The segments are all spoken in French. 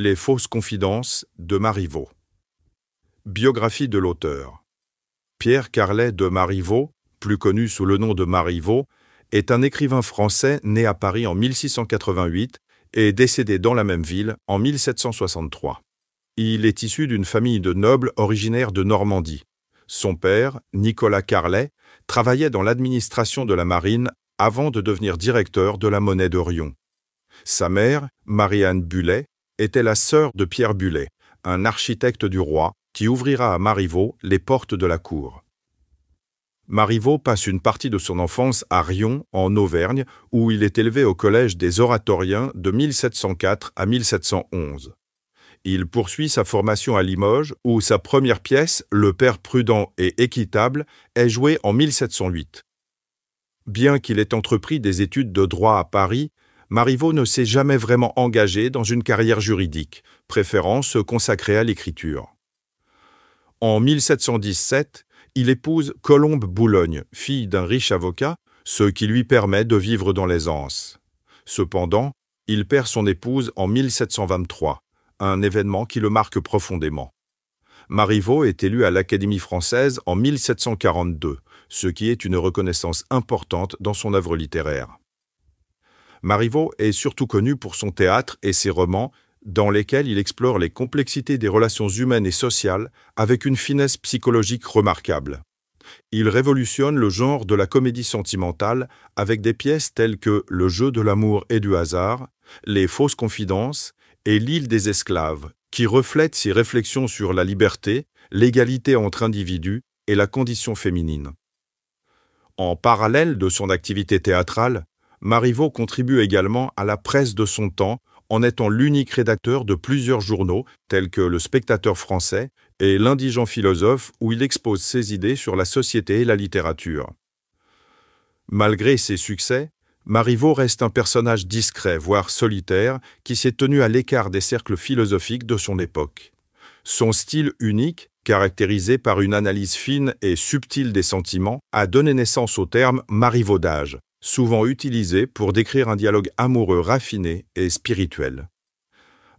Les fausses confidences de Marivaux. Biographie de l'auteur. Pierre Carlet de Marivaux, plus connu sous le nom de Marivaux, est un écrivain français né à Paris en 1688 et décédé dans la même ville en 1763. Il est issu d'une famille de nobles originaires de Normandie. Son père, Nicolas Carlet, travaillait dans l'administration de la marine avant de devenir directeur de la monnaie de rion Sa mère, Marianne Bullet, était la sœur de Pierre Bullet, un architecte du roi, qui ouvrira à Marivaux les portes de la cour. Marivaux passe une partie de son enfance à Rion, en Auvergne, où il est élevé au collège des Oratoriens de 1704 à 1711. Il poursuit sa formation à Limoges, où sa première pièce, Le Père prudent et équitable, est jouée en 1708. Bien qu'il ait entrepris des études de droit à Paris, Marivaux ne s'est jamais vraiment engagé dans une carrière juridique, préférant se consacrer à l'écriture. En 1717, il épouse Colombe Boulogne, fille d'un riche avocat, ce qui lui permet de vivre dans l'aisance. Cependant, il perd son épouse en 1723, un événement qui le marque profondément. Marivaux est élu à l'Académie française en 1742, ce qui est une reconnaissance importante dans son œuvre littéraire. Marivaux est surtout connu pour son théâtre et ses romans, dans lesquels il explore les complexités des relations humaines et sociales avec une finesse psychologique remarquable. Il révolutionne le genre de la comédie sentimentale avec des pièces telles que Le jeu de l'amour et du hasard, Les fausses confidences et L'île des esclaves, qui reflètent ses réflexions sur la liberté, l'égalité entre individus et la condition féminine. En parallèle de son activité théâtrale, Marivaux contribue également à la presse de son temps en étant l'unique rédacteur de plusieurs journaux tels que Le Spectateur français et L'Indigent philosophe où il expose ses idées sur la société et la littérature. Malgré ses succès, Marivaux reste un personnage discret, voire solitaire, qui s'est tenu à l'écart des cercles philosophiques de son époque. Son style unique, caractérisé par une analyse fine et subtile des sentiments, a donné naissance au terme marivaudage, souvent utilisé pour décrire un dialogue amoureux raffiné et spirituel.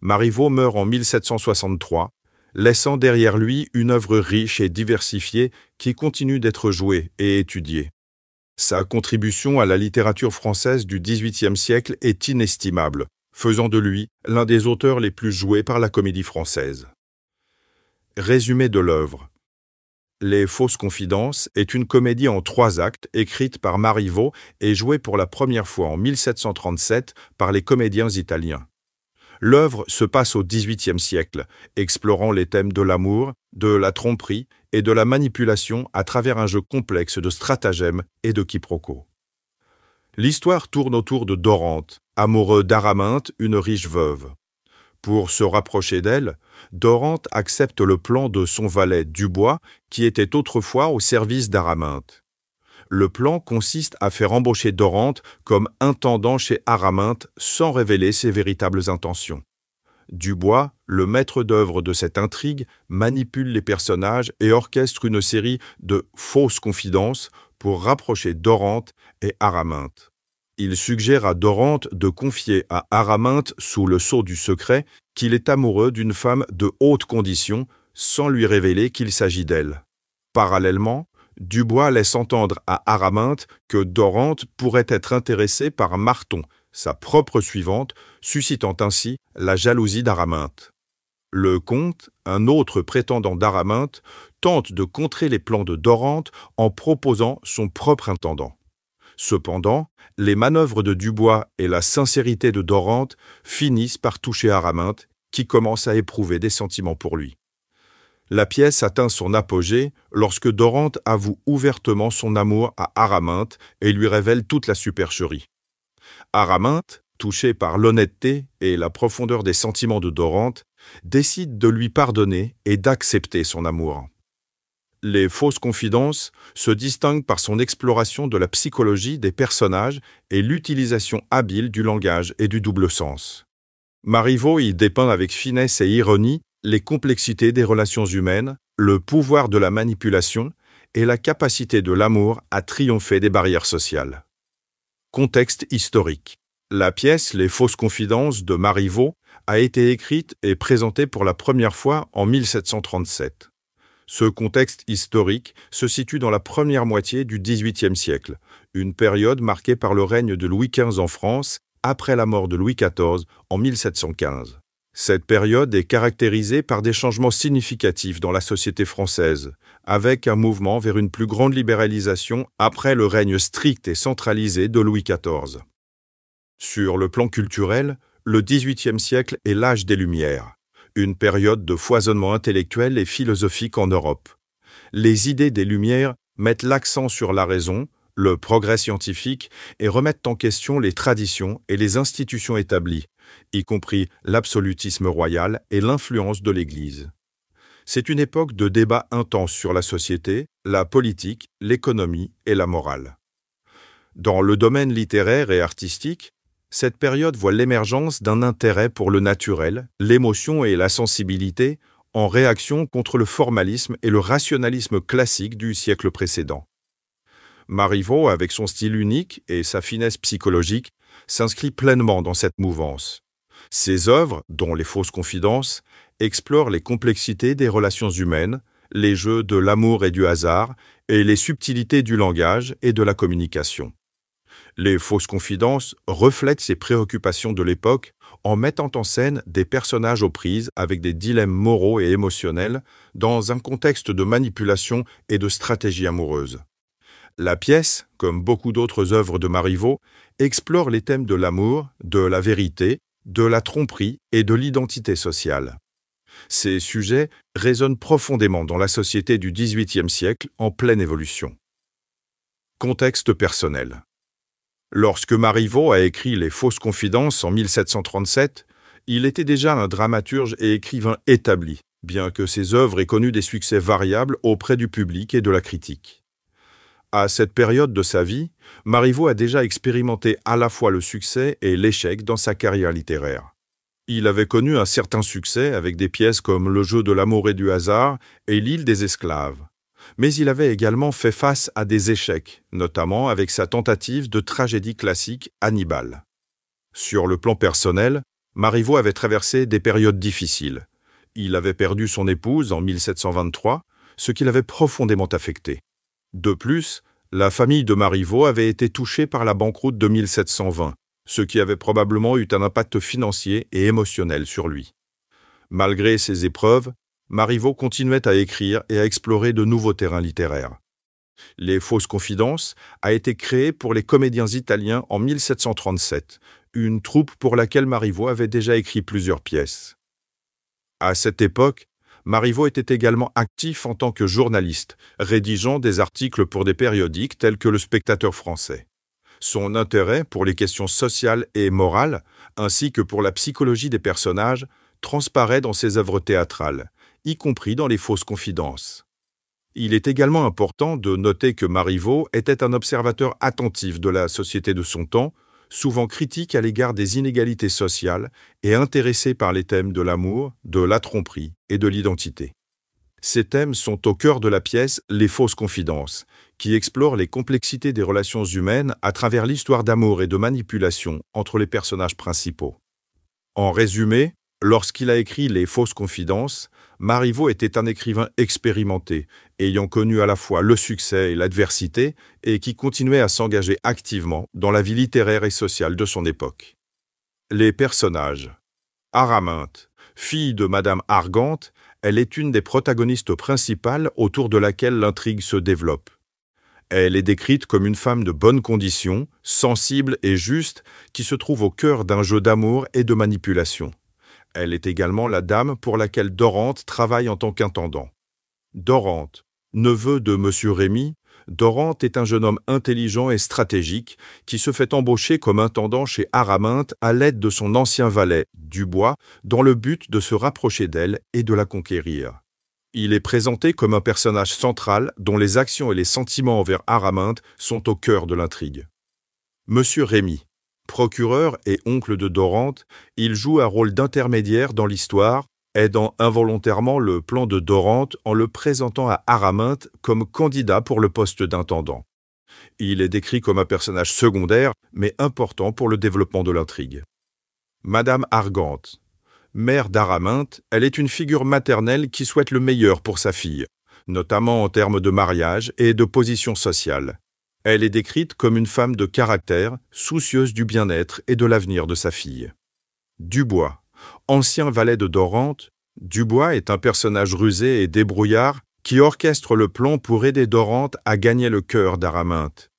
Marivaux meurt en 1763, laissant derrière lui une œuvre riche et diversifiée qui continue d'être jouée et étudiée. Sa contribution à la littérature française du XVIIIe siècle est inestimable, faisant de lui l'un des auteurs les plus joués par la comédie française. Résumé de l'œuvre les Fausses Confidences est une comédie en trois actes écrite par Marivaux et jouée pour la première fois en 1737 par les comédiens italiens. L'œuvre se passe au XVIIIe siècle, explorant les thèmes de l'amour, de la tromperie et de la manipulation à travers un jeu complexe de stratagèmes et de quiproquos. L'histoire tourne autour de Dorante, amoureux d'Araminte, une riche veuve. Pour se rapprocher d'elle, Dorante accepte le plan de son valet Dubois, qui était autrefois au service d'Araminte. Le plan consiste à faire embaucher Dorante comme intendant chez Araminte sans révéler ses véritables intentions. Dubois, le maître d'œuvre de cette intrigue, manipule les personnages et orchestre une série de fausses confidences pour rapprocher Dorante et Araminte il suggère à Dorante de confier à Araminthe, sous le sceau du secret, qu'il est amoureux d'une femme de haute condition, sans lui révéler qu'il s'agit d'elle. Parallèlement, Dubois laisse entendre à Araminthe que Dorante pourrait être intéressé par Marton, sa propre suivante, suscitant ainsi la jalousie d'Araminthe. Le comte, un autre prétendant d'Araminthe, tente de contrer les plans de Dorante en proposant son propre intendant. Cependant, les manœuvres de Dubois et la sincérité de Dorante finissent par toucher Araminte, qui commence à éprouver des sentiments pour lui. La pièce atteint son apogée lorsque Dorante avoue ouvertement son amour à Araminte et lui révèle toute la supercherie. Araminte, touché par l'honnêteté et la profondeur des sentiments de Dorante, décide de lui pardonner et d'accepter son amour. Les fausses confidences se distinguent par son exploration de la psychologie des personnages et l'utilisation habile du langage et du double sens. Marivaux y dépeint avec finesse et ironie les complexités des relations humaines, le pouvoir de la manipulation et la capacité de l'amour à triompher des barrières sociales. Contexte historique. La pièce Les fausses confidences de Marivaux a été écrite et présentée pour la première fois en 1737. Ce contexte historique se situe dans la première moitié du XVIIIe siècle, une période marquée par le règne de Louis XV en France après la mort de Louis XIV en 1715. Cette période est caractérisée par des changements significatifs dans la société française, avec un mouvement vers une plus grande libéralisation après le règne strict et centralisé de Louis XIV. Sur le plan culturel, le XVIIIe siècle est l'âge des Lumières, une période de foisonnement intellectuel et philosophique en Europe. Les idées des Lumières mettent l'accent sur la raison, le progrès scientifique et remettent en question les traditions et les institutions établies, y compris l'absolutisme royal et l'influence de l'Église. C'est une époque de débats intenses sur la société, la politique, l'économie et la morale. Dans le domaine littéraire et artistique, cette période voit l'émergence d'un intérêt pour le naturel, l'émotion et la sensibilité, en réaction contre le formalisme et le rationalisme classique du siècle précédent. Marivaux, avec son style unique et sa finesse psychologique, s'inscrit pleinement dans cette mouvance. Ses œuvres, dont Les fausses confidences, explorent les complexités des relations humaines, les jeux de l'amour et du hasard, et les subtilités du langage et de la communication. Les fausses confidences reflètent ces préoccupations de l'époque en mettant en scène des personnages aux prises avec des dilemmes moraux et émotionnels dans un contexte de manipulation et de stratégie amoureuse. La pièce, comme beaucoup d'autres œuvres de Marivaux, explore les thèmes de l'amour, de la vérité, de la tromperie et de l'identité sociale. Ces sujets résonnent profondément dans la société du XVIIIe siècle en pleine évolution. Contexte personnel Lorsque Marivaux a écrit Les Fausses Confidences en 1737, il était déjà un dramaturge et écrivain établi, bien que ses œuvres aient connu des succès variables auprès du public et de la critique. À cette période de sa vie, Marivaux a déjà expérimenté à la fois le succès et l'échec dans sa carrière littéraire. Il avait connu un certain succès avec des pièces comme Le jeu de l'amour et du hasard et L'île des esclaves, mais il avait également fait face à des échecs, notamment avec sa tentative de tragédie classique Hannibal. Sur le plan personnel, Marivaux avait traversé des périodes difficiles. Il avait perdu son épouse en 1723, ce qui l'avait profondément affecté. De plus, la famille de Marivaux avait été touchée par la banqueroute de 1720, ce qui avait probablement eu un impact financier et émotionnel sur lui. Malgré ces épreuves, Marivaux continuait à écrire et à explorer de nouveaux terrains littéraires. Les Fausses Confidences a été créé pour les comédiens italiens en 1737, une troupe pour laquelle Marivaux avait déjà écrit plusieurs pièces. À cette époque, Marivaux était également actif en tant que journaliste, rédigeant des articles pour des périodiques tels que Le Spectateur français. Son intérêt pour les questions sociales et morales, ainsi que pour la psychologie des personnages, transparaît dans ses œuvres théâtrales, y compris dans les fausses confidences. Il est également important de noter que Marivaux était un observateur attentif de la société de son temps, souvent critique à l'égard des inégalités sociales et intéressé par les thèmes de l'amour, de la tromperie et de l'identité. Ces thèmes sont au cœur de la pièce Les fausses confidences, qui explore les complexités des relations humaines à travers l'histoire d'amour et de manipulation entre les personnages principaux. En résumé, lorsqu'il a écrit Les fausses confidences, Marivaux était un écrivain expérimenté, ayant connu à la fois le succès et l'adversité, et qui continuait à s'engager activement dans la vie littéraire et sociale de son époque. Les personnages Araminte, fille de Madame Argante, elle est une des protagonistes principales autour de laquelle l'intrigue se développe. Elle est décrite comme une femme de bonne condition, sensible et juste, qui se trouve au cœur d'un jeu d'amour et de manipulation. Elle est également la dame pour laquelle Dorante travaille en tant qu'intendant. Dorante, neveu de M. Rémy, Dorante est un jeune homme intelligent et stratégique qui se fait embaucher comme intendant chez Araminte à l'aide de son ancien valet, Dubois, dans le but de se rapprocher d'elle et de la conquérir. Il est présenté comme un personnage central dont les actions et les sentiments envers Araminte sont au cœur de l'intrigue. M. Rémy Procureur et oncle de Dorante, il joue un rôle d'intermédiaire dans l'histoire, aidant involontairement le plan de Dorante en le présentant à Araminte comme candidat pour le poste d'intendant. Il est décrit comme un personnage secondaire, mais important pour le développement de l'intrigue. Madame Argante. Mère d'Araminte, elle est une figure maternelle qui souhaite le meilleur pour sa fille, notamment en termes de mariage et de position sociale. Elle est décrite comme une femme de caractère, soucieuse du bien-être et de l'avenir de sa fille. Dubois, ancien valet de Dorante, Dubois est un personnage rusé et débrouillard qui orchestre le plan pour aider Dorante à gagner le cœur d'Araminthe.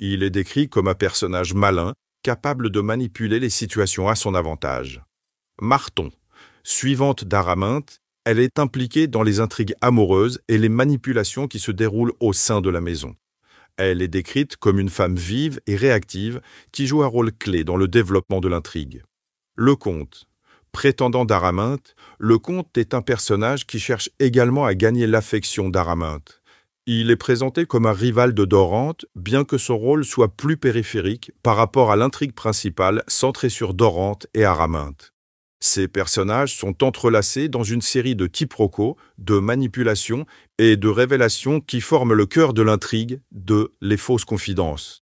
Il est décrit comme un personnage malin, capable de manipuler les situations à son avantage. Marton, suivante d'Araminthe, elle est impliquée dans les intrigues amoureuses et les manipulations qui se déroulent au sein de la maison. Elle est décrite comme une femme vive et réactive qui joue un rôle clé dans le développement de l'intrigue. Le comte. Prétendant d'Araminte, le comte est un personnage qui cherche également à gagner l'affection d'Araminthe. Il est présenté comme un rival de Dorante, bien que son rôle soit plus périphérique par rapport à l'intrigue principale centrée sur Dorante et Araminthe. Ces personnages sont entrelacés dans une série de quiproquos, de manipulations et de révélations qui forment le cœur de l'intrigue de Les Fausses Confidences.